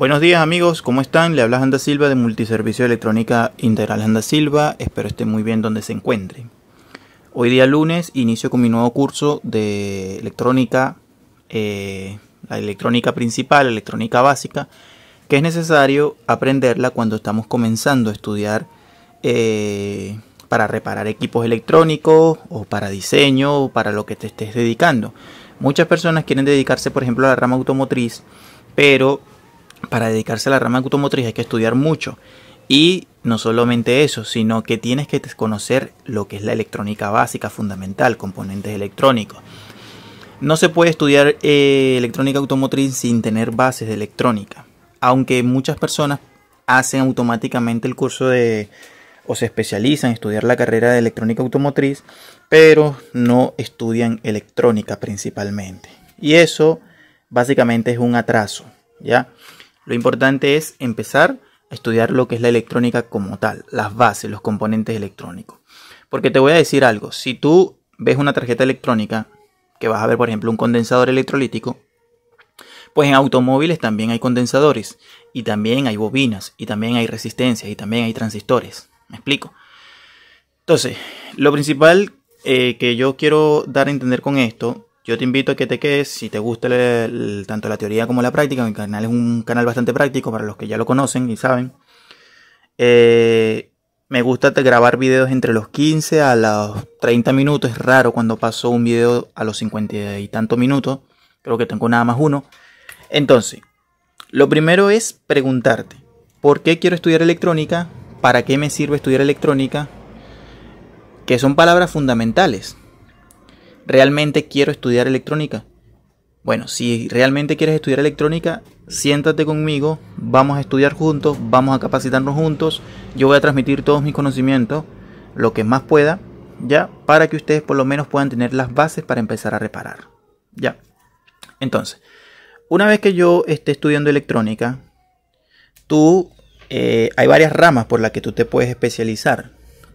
Buenos días amigos, ¿cómo están? Le hablas Anda Silva de Multiservicio Electrónica Integral Anda Silva, espero esté muy bien donde se encuentre. Hoy día lunes inicio con mi nuevo curso de electrónica, eh, la electrónica principal, electrónica básica, que es necesario aprenderla cuando estamos comenzando a estudiar eh, para reparar equipos electrónicos o para diseño o para lo que te estés dedicando. Muchas personas quieren dedicarse por ejemplo a la rama automotriz, pero para dedicarse a la rama automotriz hay que estudiar mucho. Y no solamente eso, sino que tienes que conocer lo que es la electrónica básica fundamental, componentes electrónicos. No se puede estudiar eh, electrónica automotriz sin tener bases de electrónica. Aunque muchas personas hacen automáticamente el curso de o se especializan en estudiar la carrera de electrónica automotriz, pero no estudian electrónica principalmente. Y eso básicamente es un atraso, ¿ya? Lo importante es empezar a estudiar lo que es la electrónica como tal, las bases, los componentes electrónicos. Porque te voy a decir algo, si tú ves una tarjeta electrónica, que vas a ver por ejemplo un condensador electrolítico, pues en automóviles también hay condensadores, y también hay bobinas, y también hay resistencias, y también hay transistores. ¿Me explico? Entonces, lo principal eh, que yo quiero dar a entender con esto yo te invito a que te quedes, si te gusta tanto la teoría como la práctica, mi canal es un canal bastante práctico para los que ya lo conocen y saben. Eh, me gusta grabar videos entre los 15 a los 30 minutos, es raro cuando paso un video a los 50 y tantos minutos, creo que tengo nada más uno. Entonces, lo primero es preguntarte, ¿por qué quiero estudiar electrónica? ¿Para qué me sirve estudiar electrónica? Que son palabras fundamentales. ¿Realmente quiero estudiar electrónica? Bueno, si realmente quieres estudiar electrónica, siéntate conmigo, vamos a estudiar juntos, vamos a capacitarnos juntos, yo voy a transmitir todos mis conocimientos, lo que más pueda, ya, para que ustedes por lo menos puedan tener las bases para empezar a reparar, ya. Entonces, una vez que yo esté estudiando electrónica, tú, eh, hay varias ramas por las que tú te puedes especializar,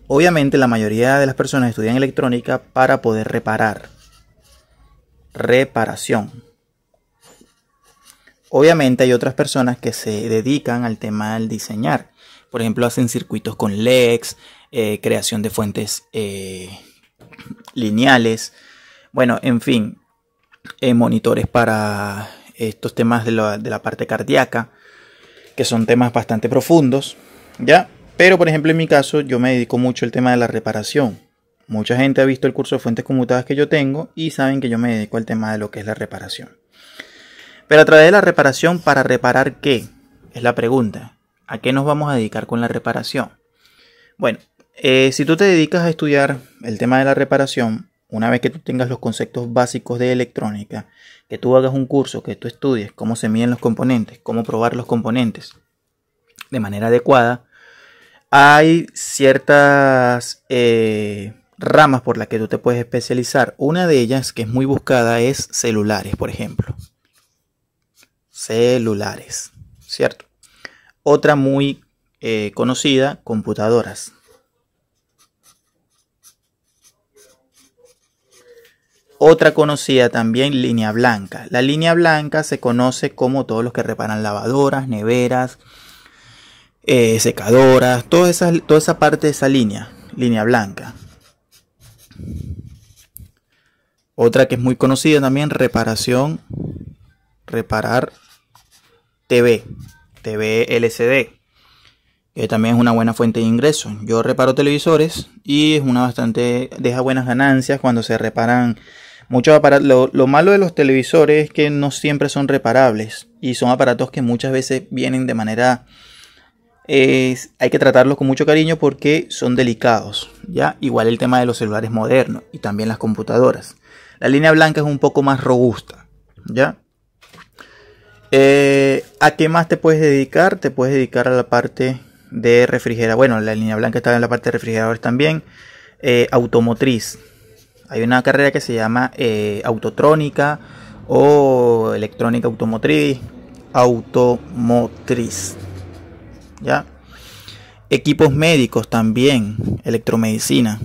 Obviamente la mayoría de las personas estudian electrónica para poder reparar. Reparación. Obviamente hay otras personas que se dedican al tema del diseñar. Por ejemplo, hacen circuitos con lex, eh, creación de fuentes eh, lineales. Bueno, en fin, eh, monitores para estos temas de la parte cardíaca, que son temas bastante profundos. ¿Ya? Pero, por ejemplo, en mi caso, yo me dedico mucho al tema de la reparación. Mucha gente ha visto el curso de fuentes conmutadas que yo tengo y saben que yo me dedico al tema de lo que es la reparación. Pero a través de la reparación, ¿para reparar qué? Es la pregunta. ¿A qué nos vamos a dedicar con la reparación? Bueno, eh, si tú te dedicas a estudiar el tema de la reparación, una vez que tú tengas los conceptos básicos de electrónica, que tú hagas un curso, que tú estudies cómo se miden los componentes, cómo probar los componentes de manera adecuada, hay ciertas eh, ramas por las que tú te puedes especializar. Una de ellas que es muy buscada es celulares, por ejemplo. Celulares, ¿cierto? Otra muy eh, conocida, computadoras. Otra conocida también, línea blanca. La línea blanca se conoce como todos los que reparan lavadoras, neveras, eh, secadoras, toda esa, toda esa parte de esa línea, línea blanca. Otra que es muy conocida también, reparación, reparar TV, TV LCD, que también es una buena fuente de ingresos. Yo reparo televisores y es una bastante, deja buenas ganancias cuando se reparan muchos aparatos. Lo, lo, malo de los televisores es que no siempre son reparables y son aparatos que muchas veces vienen de manera hay que tratarlos con mucho cariño porque son delicados, ¿ya? Igual el tema de los celulares modernos y también las computadoras. La línea blanca es un poco más robusta, ¿ya? Eh, ¿A qué más te puedes dedicar? Te puedes dedicar a la parte de refrigerador. Bueno, la línea blanca está en la parte de refrigeradores también. Eh, automotriz. Hay una carrera que se llama eh, autotrónica o electrónica automotriz. Automotriz. ¿ya? Equipos médicos también, electromedicina.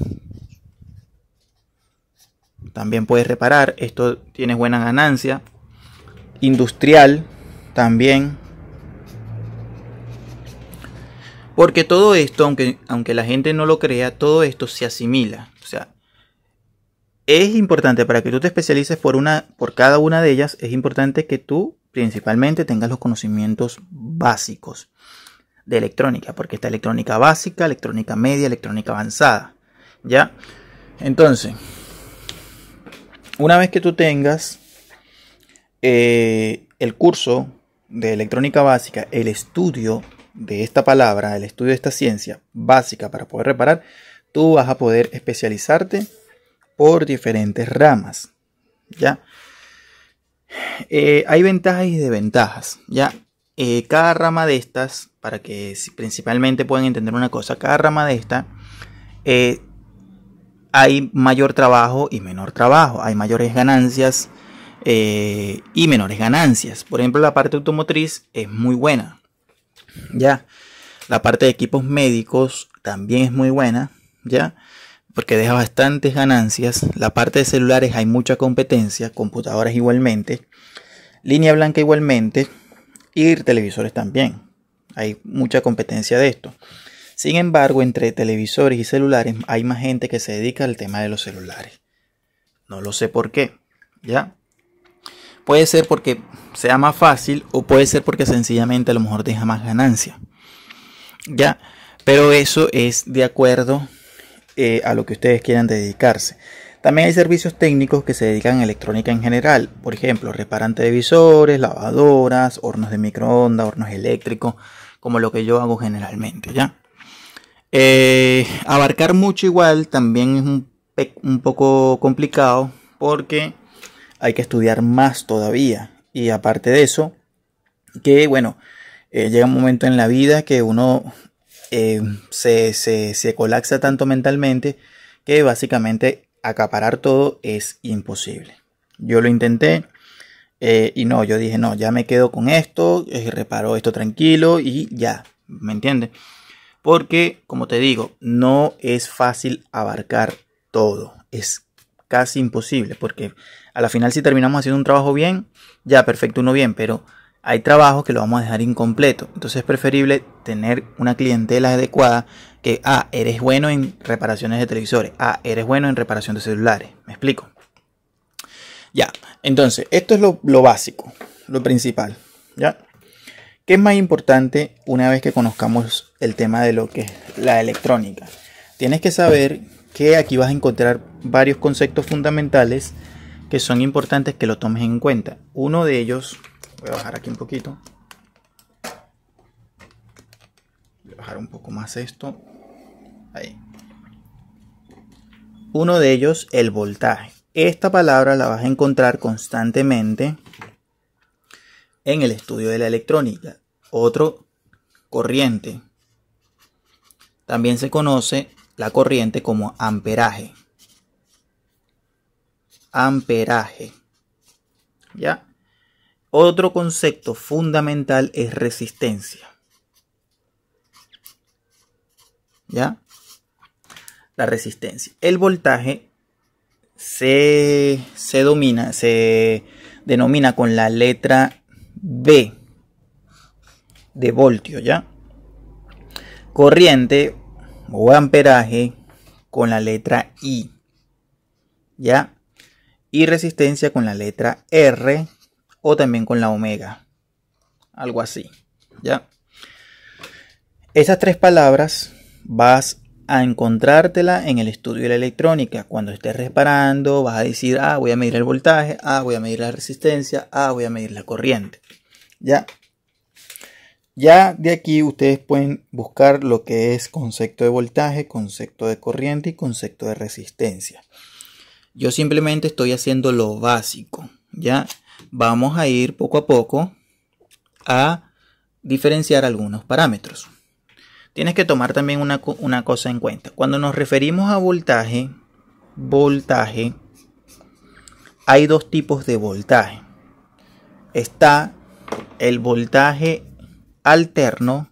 También puedes reparar, esto tienes buena ganancia. Industrial también. Porque todo esto, aunque, aunque la gente no lo crea, todo esto se asimila. O sea, es importante para que tú te especialices por, una, por cada una de ellas, es importante que tú principalmente tengas los conocimientos básicos de electrónica, porque está electrónica básica, electrónica media, electrónica avanzada. ¿Ya? Entonces, una vez que tú tengas eh, el curso de electrónica básica, el estudio de esta palabra, el estudio de esta ciencia básica para poder reparar, tú vas a poder especializarte por diferentes ramas. ¿Ya? Eh, hay ventajas y desventajas. ¿Ya? Eh, cada rama de estas, para que principalmente puedan entender una cosa, cada rama de esta eh, hay mayor trabajo y menor trabajo, hay mayores ganancias eh, y menores ganancias. Por ejemplo, la parte automotriz es muy buena, ya. La parte de equipos médicos también es muy buena, ya, porque deja bastantes ganancias. La parte de celulares hay mucha competencia, computadoras igualmente, línea blanca igualmente y televisores también. Hay mucha competencia de esto. Sin embargo, entre televisores y celulares hay más gente que se dedica al tema de los celulares. No lo sé por qué, ¿ya? Puede ser porque sea más fácil o puede ser porque sencillamente a lo mejor deja más ganancia. ¿Ya? Pero eso es de acuerdo eh, a lo que ustedes quieran dedicarse. También hay servicios técnicos que se dedican a electrónica en general, por ejemplo, reparante de visores, lavadoras, hornos de microondas, hornos eléctricos, como lo que yo hago generalmente, ¿ya? Eh, abarcar mucho igual también es un, poco complicado porque hay que estudiar más todavía. Y aparte de eso, que bueno, eh, llega un momento en la vida que uno eh, se, se colapsa tanto mentalmente que básicamente acaparar todo es imposible. Yo lo intenté eh, y no, yo dije, no, ya me quedo con esto, y eh, reparo esto tranquilo y ya, ¿me entiende Porque, como te digo, no es fácil abarcar todo, es casi imposible, porque a la final si terminamos haciendo un trabajo bien, ya, perfecto, uno bien, pero hay trabajos que lo vamos a dejar incompleto. Entonces es preferible tener una clientela adecuada que, ah, eres bueno en reparaciones de televisores, ah, eres bueno en reparación de celulares. ¿Me explico? Ya, entonces, esto es lo, básico, lo principal. ¿Ya? ¿Qué es más importante una vez que conozcamos el tema de lo que es la electrónica? Tienes que saber que aquí vas a encontrar varios conceptos fundamentales que son importantes que lo tomes en cuenta. Uno de ellos Voy a bajar aquí un poquito. Voy a bajar un poco más esto. Ahí. Uno de ellos, el voltaje. Esta palabra la vas a encontrar constantemente en el estudio de la electrónica. Otro, corriente. También se conoce la corriente como amperaje. Amperaje. ¿Ya? Otro concepto fundamental es resistencia. ¿Ya? La resistencia. El voltaje se, domina, se denomina con la letra B de voltio, ¿ya? Corriente o amperaje con la letra I, ¿ya? Y resistencia con la letra R o también con la omega. Algo así. ¿Ya? Esas tres palabras vas a encontrártela en el estudio de la electrónica. Cuando estés reparando, vas a decir, ah, voy a medir el voltaje, ah, voy a medir la resistencia, ah, voy a medir la corriente. ¿Ya? Ya de aquí ustedes pueden buscar lo que es concepto de voltaje, concepto de corriente y concepto de resistencia. Yo simplemente estoy haciendo lo básico, ¿ya? vamos a ir poco a poco a diferenciar algunos parámetros. Tienes que tomar también una, cosa en cuenta. Cuando nos referimos a voltaje, voltaje, hay dos tipos de voltaje. Está el voltaje alterno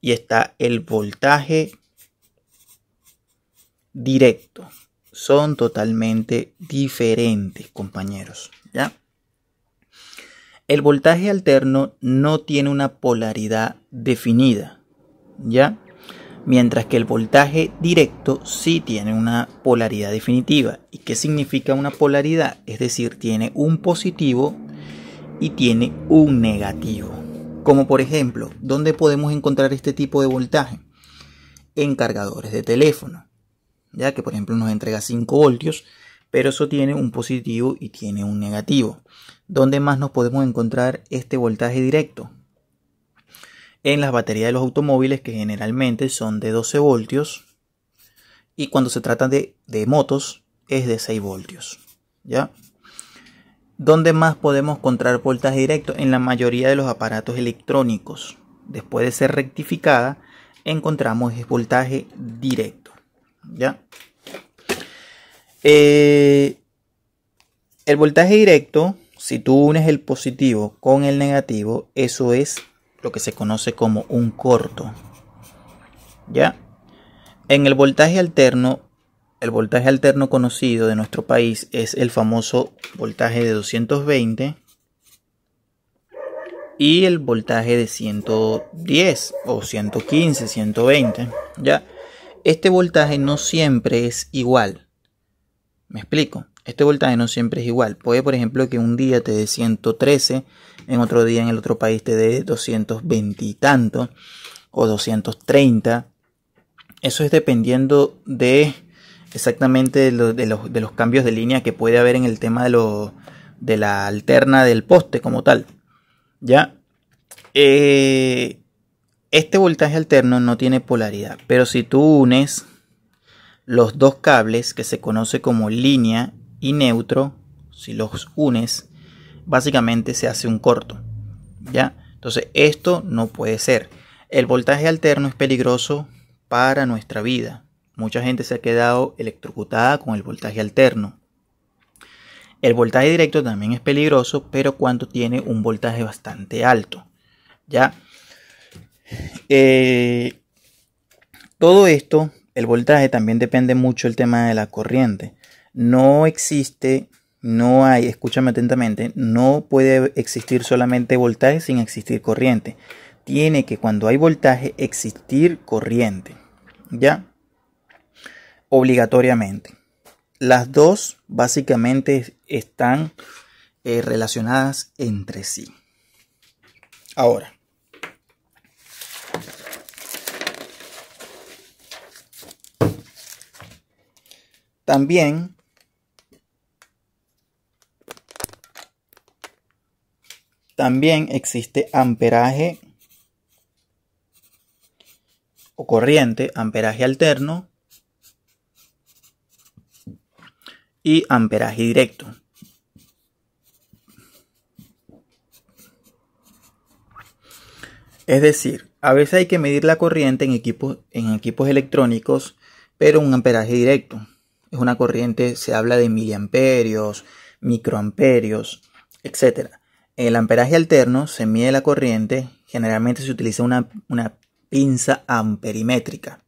y está el voltaje directo son totalmente diferentes, compañeros, ¿ya? El voltaje alterno no tiene una polaridad definida, ¿ya? Mientras que el voltaje directo sí tiene una polaridad definitiva. ¿Y qué significa una polaridad? Es decir, tiene un positivo y tiene un negativo. Como por ejemplo, ¿dónde podemos encontrar este tipo de voltaje? En cargadores de teléfono ya que por ejemplo nos entrega 5 voltios, pero eso tiene un positivo y tiene un negativo. ¿Dónde más nos podemos encontrar este voltaje directo? En las baterías de los automóviles que generalmente son de 12 voltios y cuando se trata de, de motos es de 6 voltios. ¿Ya? ¿Dónde más podemos encontrar voltaje directo? En la mayoría de los aparatos electrónicos. Después de ser rectificada, encontramos voltaje directo. ¿ya? Eh, el voltaje directo, si tú unes el positivo con el negativo, eso es lo que se conoce como un corto, ¿ya? En el voltaje alterno, el voltaje alterno conocido de nuestro país es el famoso voltaje de 220 y el voltaje de 110 o 115, 120, ¿ya? este voltaje no siempre es igual. Me explico. Este voltaje no siempre es igual. Puede, por ejemplo, que un día te dé 113, en otro día en el otro país te dé 220 y tanto, o 230. Eso es dependiendo de exactamente de, los, cambios de línea que puede haber en el tema de, de la alterna del poste como tal. ¿Ya? Eh, este voltaje alterno no tiene polaridad, pero si tú unes los dos cables que se conoce como línea y neutro, si los unes, básicamente se hace un corto. ¿Ya? Entonces, esto no puede ser. El voltaje alterno es peligroso para nuestra vida. Mucha gente se ha quedado electrocutada con el voltaje alterno. El voltaje directo también es peligroso, pero cuando tiene un voltaje bastante alto. ¿Ya? Eh, todo esto, el voltaje también depende mucho del tema de la corriente. No existe, no hay, escúchame atentamente, no puede existir solamente voltaje sin existir corriente. Tiene que cuando hay voltaje existir corriente. ¿Ya? Obligatoriamente. Las dos básicamente están eh, relacionadas entre sí. Ahora, También también existe amperaje o corriente, amperaje alterno y amperaje directo. Es decir, a veces hay que medir la corriente en equipos, en equipos electrónicos, pero un amperaje directo. Es una corriente, se habla de miliamperios, microamperios, etc. El amperaje alterno se mide la corriente, generalmente se utiliza una, pinza amperimétrica.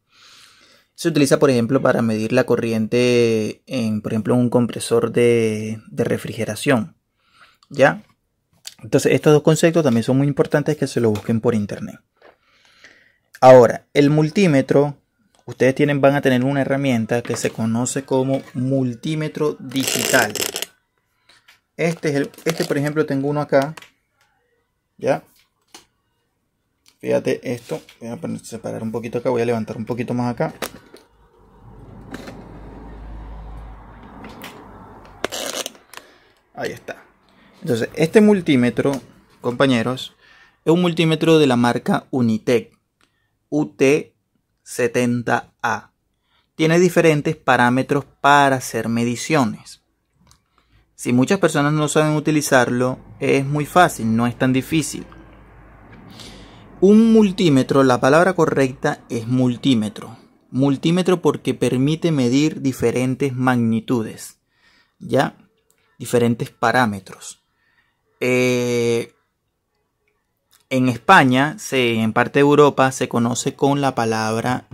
Se utiliza, por ejemplo, para medir la corriente en, por ejemplo, un compresor de, de refrigeración. ¿Ya? Entonces, estos dos conceptos también son muy importantes que se lo busquen por internet. Ahora, el multímetro ustedes tienen, van a tener una herramienta que se conoce como multímetro digital. Este, es el, este por ejemplo, tengo uno acá. ¿Ya? Fíjate esto. Voy a separar un poquito acá. Voy a levantar un poquito más acá. Ahí está. Entonces, este multímetro, compañeros, es un multímetro de la marca Unitec. UT e 70A. Tiene diferentes parámetros para hacer mediciones. Si muchas personas no saben utilizarlo, es muy fácil, no es tan difícil. Un multímetro, la palabra correcta es multímetro. Multímetro porque permite medir diferentes magnitudes, ¿ya? Diferentes parámetros. Eh, en España, en parte de Europa, se conoce con la palabra.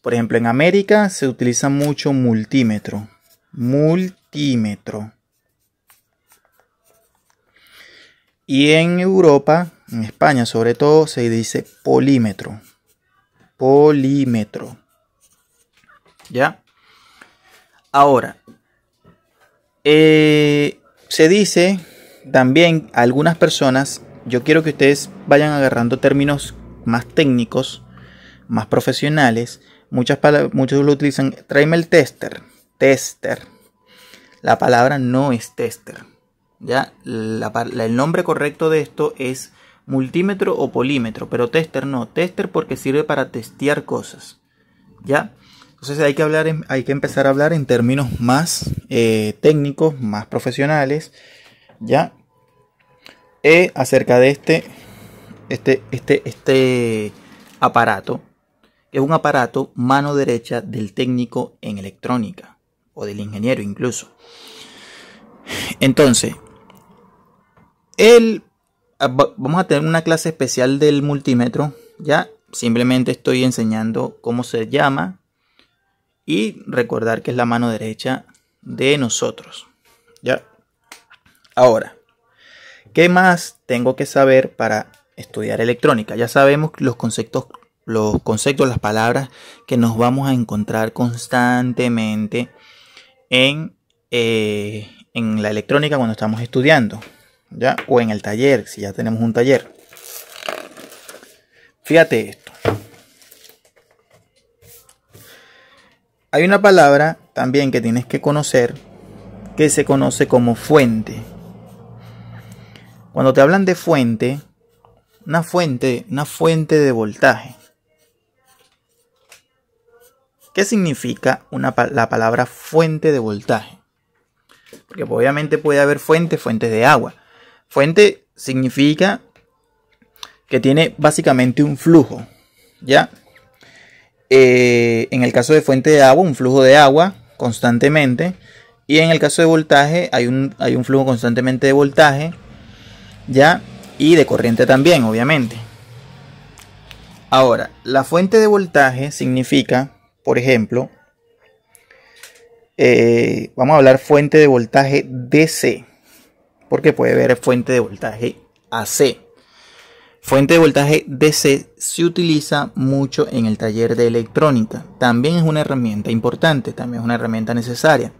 Por ejemplo, en América se utiliza mucho multímetro. Multímetro. Y en Europa, en España sobre todo, se dice polímetro. Polímetro. ¿Ya? Ahora, eh, se dice también algunas personas, yo quiero que ustedes vayan agarrando términos más técnicos, más profesionales. Muchas muchos lo utilizan, tráeme el tester, tester. La palabra no es tester. ¿ya? el nombre correcto de esto es multímetro o polímetro, pero tester no, tester porque sirve para testear cosas. ¿Ya? Entonces hay que, hablar hay que empezar a hablar en términos más eh, técnicos, más profesionales ¿Ya? Eh, acerca de este, este, este, este aparato, es un aparato mano derecha del técnico en electrónica, o del ingeniero incluso. Entonces, el, ah, vamos a tener una clase especial del multímetro, ¿ya? Simplemente estoy enseñando cómo se llama y recordar que es la mano derecha de nosotros, ¿ya? Ahora, ¿qué más tengo que saber para estudiar electrónica? Ya sabemos los conceptos, los conceptos, las palabras que nos vamos a encontrar constantemente eh, en, la electrónica cuando estamos estudiando, ¿ya? O en el taller, si ya tenemos un taller. Fíjate esto. Hay una palabra también que tienes que conocer que se conoce como fuente. Cuando te hablan de fuente, una fuente, una fuente de voltaje. ¿Qué significa la palabra fuente de voltaje? Porque obviamente puede haber fuentes, fuentes de agua. Fuente significa que tiene básicamente un flujo, ¿ya? Eh, en el caso de fuente de agua, un flujo de agua constantemente. Y en el caso de voltaje, hay un, hay un flujo constantemente de voltaje ¿ya? Y de corriente también, obviamente. Ahora, la fuente de voltaje significa, por ejemplo, eh, vamos a hablar fuente de voltaje DC, porque puede haber fuente de voltaje AC. Fuente de voltaje DC se utiliza mucho en el taller de electrónica. También es una herramienta importante, también es una herramienta necesaria.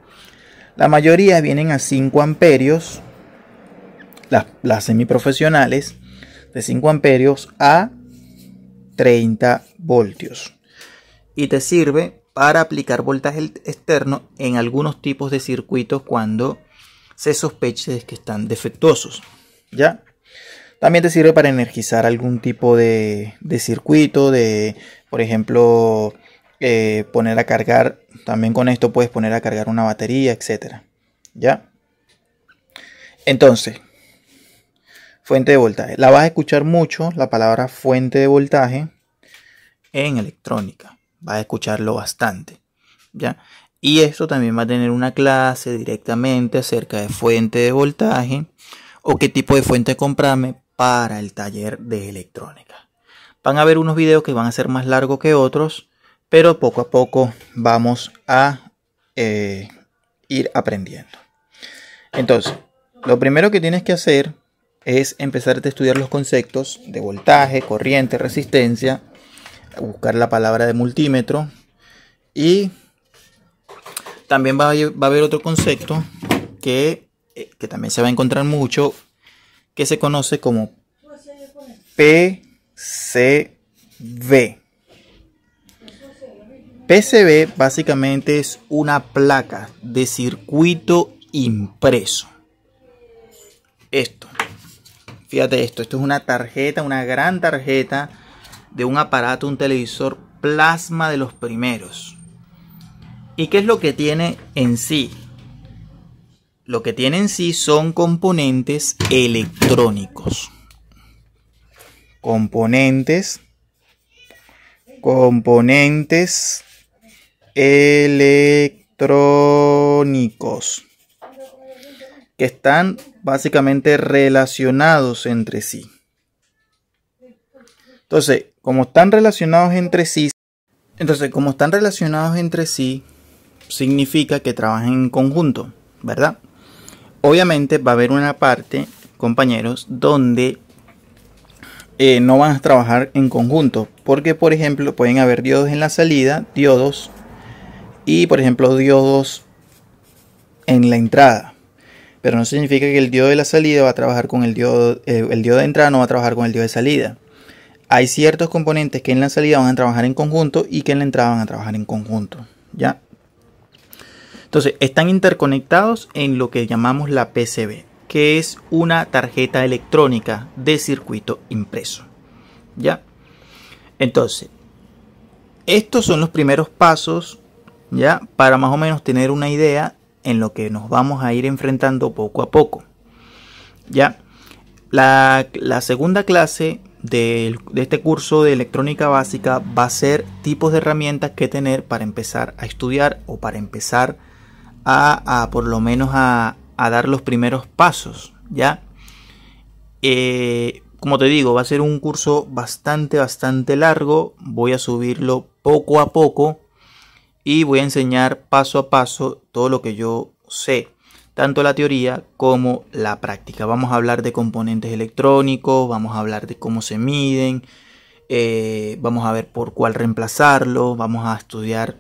La mayoría vienen a 5 amperios las, semiprofesionales de 5 amperios a 30 voltios. Y te sirve para aplicar voltaje externo en algunos tipos de circuitos cuando se sospeche que están defectuosos. ¿Ya? También te sirve para energizar algún tipo de, circuito, de, por ejemplo, eh, poner a cargar, también con esto puedes poner a cargar una batería, etcétera ¿Ya? Entonces, Fuente de voltaje. La vas a escuchar mucho, la palabra fuente de voltaje, en electrónica. Vas a escucharlo bastante. ¿ya? Y esto también va a tener una clase directamente acerca de fuente de voltaje o qué tipo de fuente comprarme para el taller de electrónica. Van a ver unos videos que van a ser más largos que otros, pero poco a poco vamos a eh, ir aprendiendo. Entonces, lo primero que tienes que hacer es empezar a estudiar los conceptos de voltaje, corriente, resistencia, buscar la palabra de multímetro y también va a, haber otro concepto que, eh, que, también se va a encontrar mucho que se conoce como PCB. PCB básicamente es una placa de circuito impreso. Esto Fíjate esto, esto es una tarjeta, una gran tarjeta de un aparato, un televisor plasma de los primeros. ¿Y qué es lo que tiene en sí? Lo que tiene en sí son componentes electrónicos. Componentes. Componentes electrónicos están básicamente relacionados entre sí. Entonces, como están relacionados entre sí, entonces, como están relacionados entre sí, significa que trabajan en conjunto, ¿verdad? Obviamente va a haber una parte, compañeros, donde eh, no van a trabajar en conjunto, porque por ejemplo pueden haber diodos en la salida, diodos, y por ejemplo diodos en la entrada. Pero no significa que el diodo de la salida va a trabajar con el diodo, eh, el diodo de entrada no va a trabajar con el diodo de salida. Hay ciertos componentes que en la salida van a trabajar en conjunto y que en la entrada van a trabajar en conjunto, ¿ya? Entonces, están interconectados en lo que llamamos la PCB, que es una tarjeta electrónica de circuito impreso, ¿ya? Entonces, estos son los primeros pasos, ¿ya? Para más o menos tener una idea en lo que nos vamos a ir enfrentando poco a poco. Ya, la, segunda clase de, este curso de electrónica básica va a ser tipos de herramientas que tener para empezar a estudiar o para empezar a, por lo menos a, dar los primeros pasos, ¿ya? Eh, como te digo, va a ser un curso bastante, bastante largo. Voy a subirlo poco a poco y voy a enseñar paso a paso todo lo que yo sé, tanto la teoría como la práctica. Vamos a hablar de componentes electrónicos, vamos a hablar de cómo se miden, eh, vamos a ver por cuál reemplazarlo, vamos a estudiar,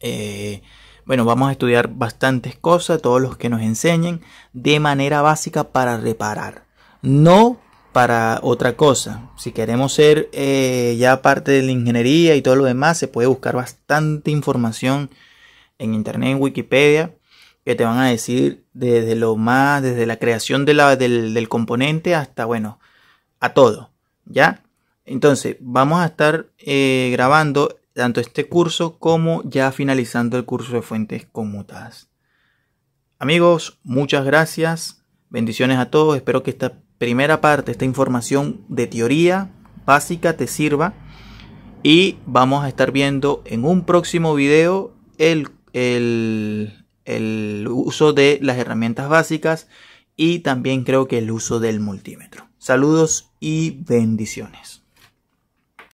eh, bueno, vamos a estudiar bastantes cosas, todos los que nos enseñen de manera básica para reparar. No para otra cosa. Si queremos ser eh, ya parte de la ingeniería y todo lo demás, se puede buscar bastante información en internet, en Wikipedia, que te van a decir desde lo más, desde la creación del, componente hasta, bueno, a todo, ¿ya? Entonces, vamos a estar eh, grabando tanto este curso como ya finalizando el curso de fuentes conmutadas. Amigos, muchas gracias. Bendiciones a todos. Espero que esta primera parte, esta información de teoría básica te sirva. Y vamos a estar viendo en un próximo video el, el uso de las herramientas básicas y también creo que el uso del multímetro. Saludos y bendiciones.